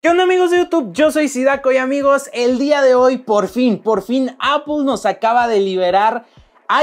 ¿Qué onda amigos de YouTube? Yo soy Sidaco y amigos, el día de hoy por fin, por fin Apple nos acaba de liberar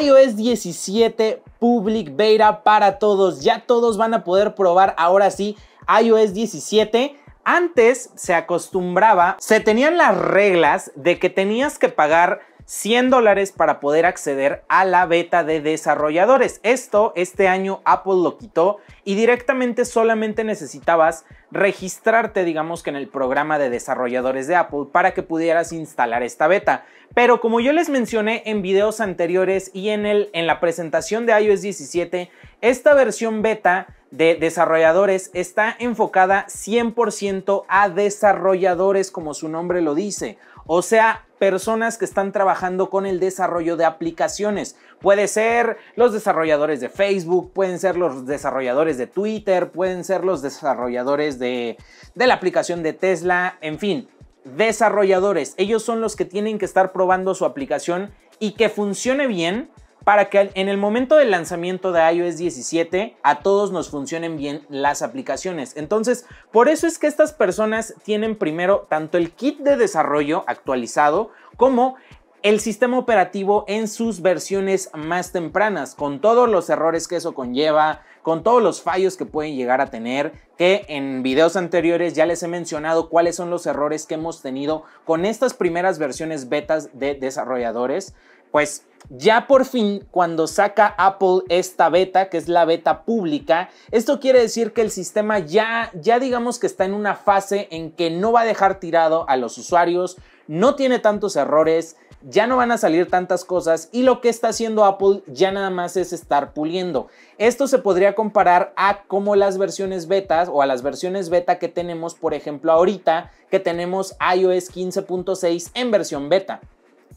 iOS 17 Public Beta para todos. Ya todos van a poder probar ahora sí iOS 17. Antes se acostumbraba, se tenían las reglas de que tenías que pagar 100 dólares para poder acceder a la beta de desarrolladores. Esto este año Apple lo quitó y directamente solamente necesitabas registrarte, digamos que en el programa de desarrolladores de Apple para que pudieras instalar esta beta. Pero como yo les mencioné en videos anteriores y en, el, en la presentación de iOS 17, esta versión beta de desarrolladores está enfocada 100% a desarrolladores como su nombre lo dice. O sea, personas que están trabajando con el desarrollo de aplicaciones. Puede ser los desarrolladores de Facebook, pueden ser los desarrolladores de Twitter, pueden ser los desarrolladores de, de la aplicación de Tesla, en fin, desarrolladores. Ellos son los que tienen que estar probando su aplicación y que funcione bien para que en el momento del lanzamiento de iOS 17 a todos nos funcionen bien las aplicaciones. Entonces, por eso es que estas personas tienen primero tanto el kit de desarrollo actualizado como el sistema operativo en sus versiones más tempranas, con todos los errores que eso conlleva, con todos los fallos que pueden llegar a tener, que en videos anteriores ya les he mencionado cuáles son los errores que hemos tenido con estas primeras versiones betas de desarrolladores, pues ya por fin, cuando saca Apple esta beta, que es la beta pública, esto quiere decir que el sistema ya, ya digamos que está en una fase en que no va a dejar tirado a los usuarios, no tiene tantos errores, ya no van a salir tantas cosas y lo que está haciendo Apple ya nada más es estar puliendo. Esto se podría comparar a como las versiones betas o a las versiones beta que tenemos, por ejemplo, ahorita que tenemos iOS 15.6 en versión beta.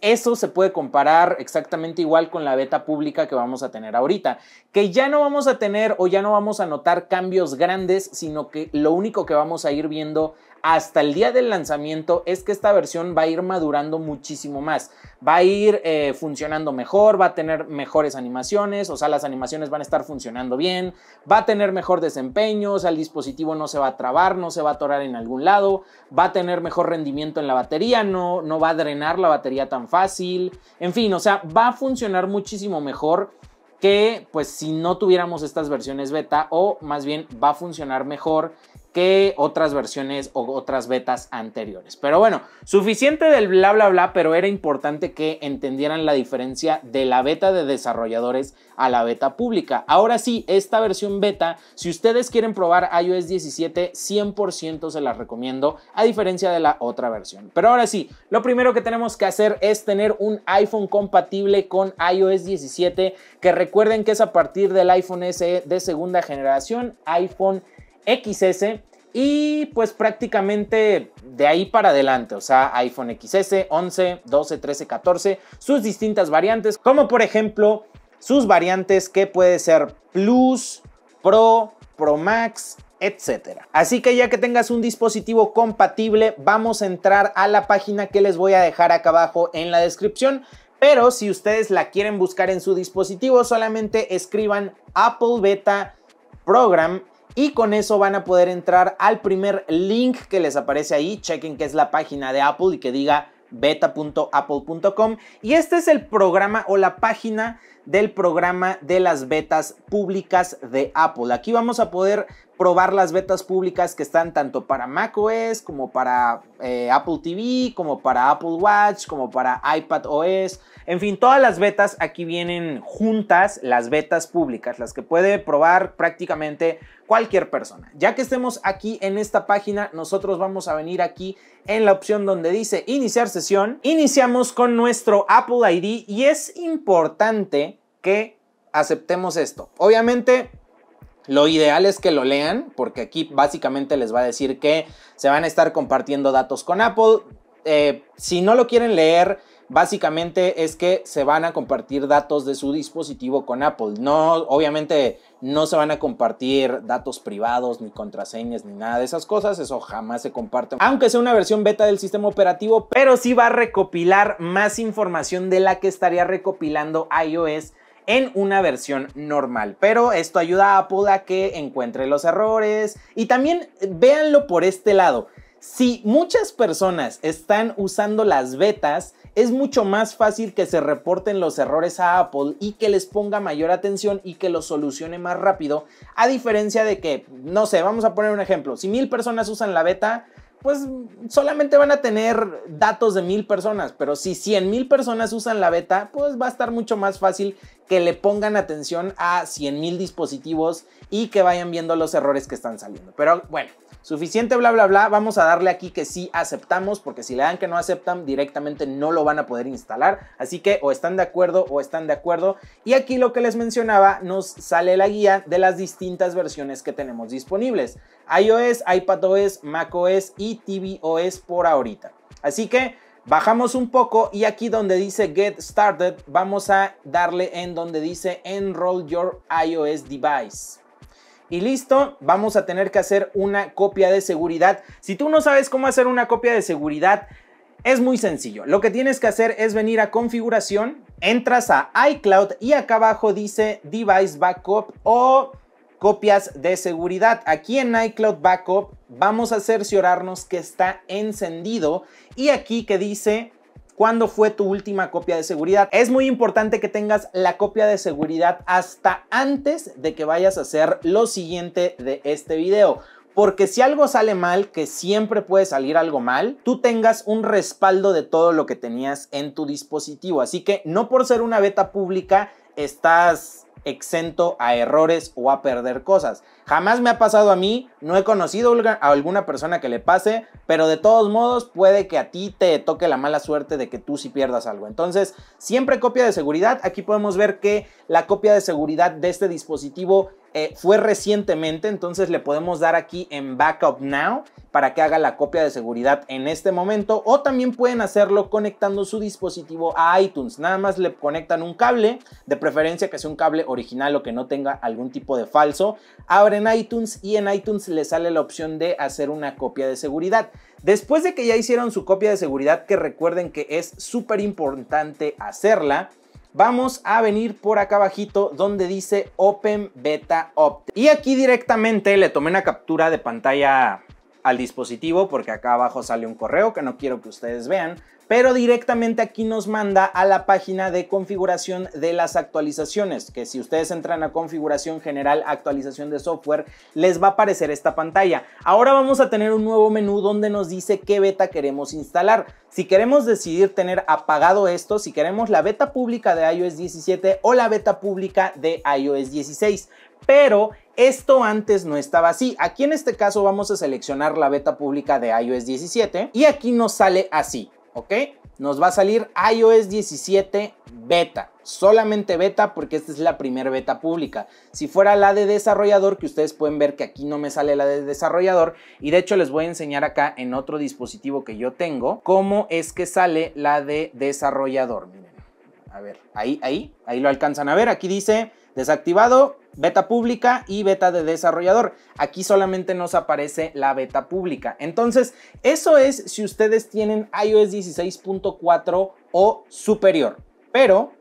Eso se puede comparar exactamente igual con la beta pública que vamos a tener ahorita, que ya no vamos a tener o ya no vamos a notar cambios grandes, sino que lo único que vamos a ir viendo hasta el día del lanzamiento es que esta versión va a ir madurando muchísimo más, va a ir eh, funcionando mejor, va a tener mejores animaciones, o sea, las animaciones van a estar funcionando bien, va a tener mejor desempeño, o sea, el dispositivo no se va a trabar, no se va a atorar en algún lado, va a tener mejor rendimiento en la batería, no, no va a drenar la batería tan fácil, en fin, o sea, va a funcionar muchísimo mejor que pues si no tuviéramos estas versiones beta o más bien va a funcionar mejor que otras versiones o otras betas anteriores. Pero bueno, suficiente del bla bla bla, pero era importante que entendieran la diferencia de la beta de desarrolladores a la beta pública. Ahora sí, esta versión beta, si ustedes quieren probar iOS 17, 100% se las recomiendo, a diferencia de la otra versión. Pero ahora sí, lo primero que tenemos que hacer es tener un iPhone compatible con iOS 17, que recuerden que es a partir del iPhone SE de segunda generación, iPhone XS y pues prácticamente de ahí para adelante, o sea, iPhone XS, 11, 12, 13, 14, sus distintas variantes, como por ejemplo sus variantes que puede ser Plus, Pro, Pro Max, etc. Así que ya que tengas un dispositivo compatible, vamos a entrar a la página que les voy a dejar acá abajo en la descripción. Pero si ustedes la quieren buscar en su dispositivo, solamente escriban Apple Beta Program y con eso van a poder entrar al primer link que les aparece ahí. Chequen que es la página de Apple y que diga beta.apple.com y este es el programa o la página del programa de las betas públicas de Apple. Aquí vamos a poder probar las betas públicas que están tanto para macOS como para eh, Apple TV, como para Apple Watch, como para iPad OS. En fin, todas las betas aquí vienen juntas, las betas públicas, las que puede probar prácticamente cualquier persona. Ya que estemos aquí en esta página, nosotros vamos a venir aquí en la opción donde dice iniciar sesión. Iniciamos con nuestro Apple ID y es importante que aceptemos esto. Obviamente, lo ideal es que lo lean, porque aquí básicamente les va a decir que se van a estar compartiendo datos con Apple. Eh, si no lo quieren leer, básicamente es que se van a compartir datos de su dispositivo con Apple. No, obviamente no se van a compartir datos privados, ni contraseñas, ni nada de esas cosas. Eso jamás se comparte. Aunque sea una versión beta del sistema operativo, pero sí va a recopilar más información de la que estaría recopilando iOS en una versión normal. Pero esto ayuda a Apple a que encuentre los errores y también eh, véanlo por este lado. Si muchas personas están usando las betas, es mucho más fácil que se reporten los errores a Apple y que les ponga mayor atención y que los solucione más rápido, a diferencia de que, no sé, vamos a poner un ejemplo, si mil personas usan la beta, pues solamente van a tener datos de mil personas, pero si cien mil personas usan la beta, pues va a estar mucho más fácil que le pongan atención a 100.000 dispositivos y que vayan viendo los errores que están saliendo. Pero bueno, suficiente bla bla bla, vamos a darle aquí que sí aceptamos, porque si le dan que no aceptan, directamente no lo van a poder instalar, así que o están de acuerdo o están de acuerdo. Y aquí lo que les mencionaba, nos sale la guía de las distintas versiones que tenemos disponibles, iOS, iPadOS, macOS y tvOS por ahorita. Así que Bajamos un poco y aquí donde dice Get Started, vamos a darle en donde dice Enroll Your iOS Device. Y listo, vamos a tener que hacer una copia de seguridad. Si tú no sabes cómo hacer una copia de seguridad, es muy sencillo. Lo que tienes que hacer es venir a configuración, entras a iCloud y acá abajo dice Device Backup o copias de seguridad. Aquí en iCloud Backup vamos a cerciorarnos que está encendido y aquí que dice cuándo fue tu última copia de seguridad. Es muy importante que tengas la copia de seguridad hasta antes de que vayas a hacer lo siguiente de este video. Porque si algo sale mal, que siempre puede salir algo mal, tú tengas un respaldo de todo lo que tenías en tu dispositivo. Así que no por ser una beta pública estás exento a errores o a perder cosas. Jamás me ha pasado a mí, no he conocido a alguna persona que le pase, pero de todos modos puede que a ti te toque la mala suerte de que tú sí pierdas algo. Entonces, siempre copia de seguridad. Aquí podemos ver que la copia de seguridad de este dispositivo eh, fue recientemente, entonces le podemos dar aquí en Backup Now para que haga la copia de seguridad en este momento o también pueden hacerlo conectando su dispositivo a iTunes. Nada más le conectan un cable, de preferencia que sea un cable original o que no tenga algún tipo de falso. Abren iTunes y en iTunes le sale la opción de hacer una copia de seguridad. Después de que ya hicieron su copia de seguridad, que recuerden que es súper importante hacerla, vamos a venir por acá abajito donde dice Open Beta Opt. Y aquí directamente le tomé una captura de pantalla al dispositivo porque acá abajo sale un correo que no quiero que ustedes vean, pero directamente aquí nos manda a la página de configuración de las actualizaciones, que si ustedes entran a configuración general, actualización de software, les va a aparecer esta pantalla. Ahora vamos a tener un nuevo menú donde nos dice qué beta queremos instalar. Si queremos decidir tener apagado esto, si queremos la beta pública de iOS 17 o la beta pública de iOS 16. Pero esto antes no estaba así. Aquí en este caso vamos a seleccionar la beta pública de iOS 17 y aquí nos sale así. ¿ok? Nos va a salir iOS 17 beta, solamente beta porque esta es la primera beta pública. Si fuera la de desarrollador, que ustedes pueden ver que aquí no me sale la de desarrollador, y de hecho les voy a enseñar acá en otro dispositivo que yo tengo, cómo es que sale la de desarrollador. Miren, a ver, ahí, ahí, ahí lo alcanzan a ver, aquí dice desactivado, beta pública y beta de desarrollador. Aquí solamente nos aparece la beta pública. Entonces, eso es si ustedes tienen iOS 16.4 o superior. Pero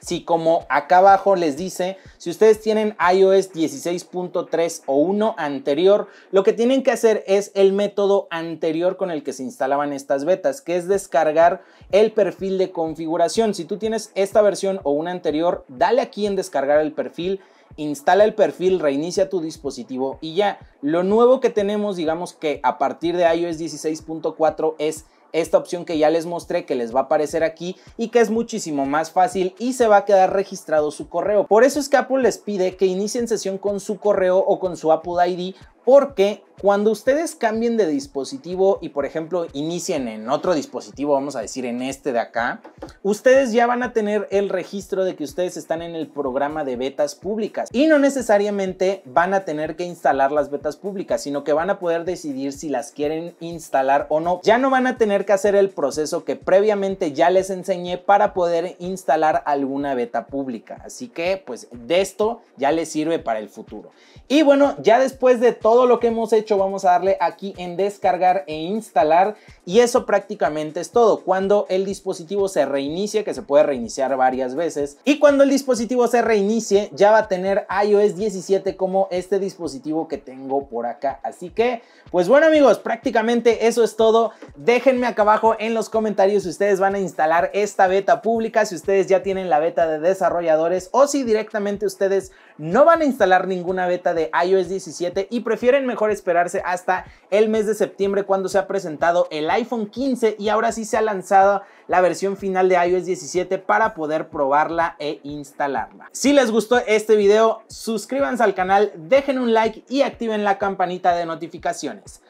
si como acá abajo les dice, si ustedes tienen iOS 16.3 o uno anterior, lo que tienen que hacer es el método anterior con el que se instalaban estas betas, que es descargar el perfil de configuración. Si tú tienes esta versión o una anterior, dale aquí en descargar el perfil instala el perfil, reinicia tu dispositivo y ya. Lo nuevo que tenemos, digamos que a partir de iOS 16.4 es esta opción que ya les mostré que les va a aparecer aquí y que es muchísimo más fácil y se va a quedar registrado su correo. Por eso es que Apple les pide que inicien sesión con su correo o con su Apple ID porque cuando ustedes cambien de dispositivo y por ejemplo inicien en otro dispositivo, vamos a decir en este de acá, ustedes ya van a tener el registro de que ustedes están en el programa de betas públicas y no necesariamente van a tener que instalar las betas públicas, sino que van a poder decidir si las quieren instalar o no. Ya no van a tener que hacer el proceso que previamente ya les enseñé para poder instalar alguna beta pública. Así que pues de esto ya les sirve para el futuro. Y bueno, ya después de todo todo lo que hemos hecho vamos a darle aquí en descargar e instalar y eso prácticamente es todo. Cuando el dispositivo se reinicie, que se puede reiniciar varias veces, y cuando el dispositivo se reinicie ya va a tener iOS 17 como este dispositivo que tengo por acá. Así que, pues bueno amigos, prácticamente eso es todo. Déjenme acá abajo en los comentarios si ustedes van a instalar esta beta pública, si ustedes ya tienen la beta de desarrolladores o si directamente ustedes no van a instalar ninguna beta de iOS 17 y prefieren Quieren mejor esperarse hasta el mes de septiembre cuando se ha presentado el iPhone 15 y ahora sí se ha lanzado la versión final de iOS 17 para poder probarla e instalarla. Si les gustó este video, suscríbanse al canal, dejen un like y activen la campanita de notificaciones.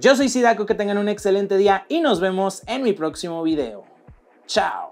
Yo soy Sidaco, que tengan un excelente día y nos vemos en mi próximo video. Chao.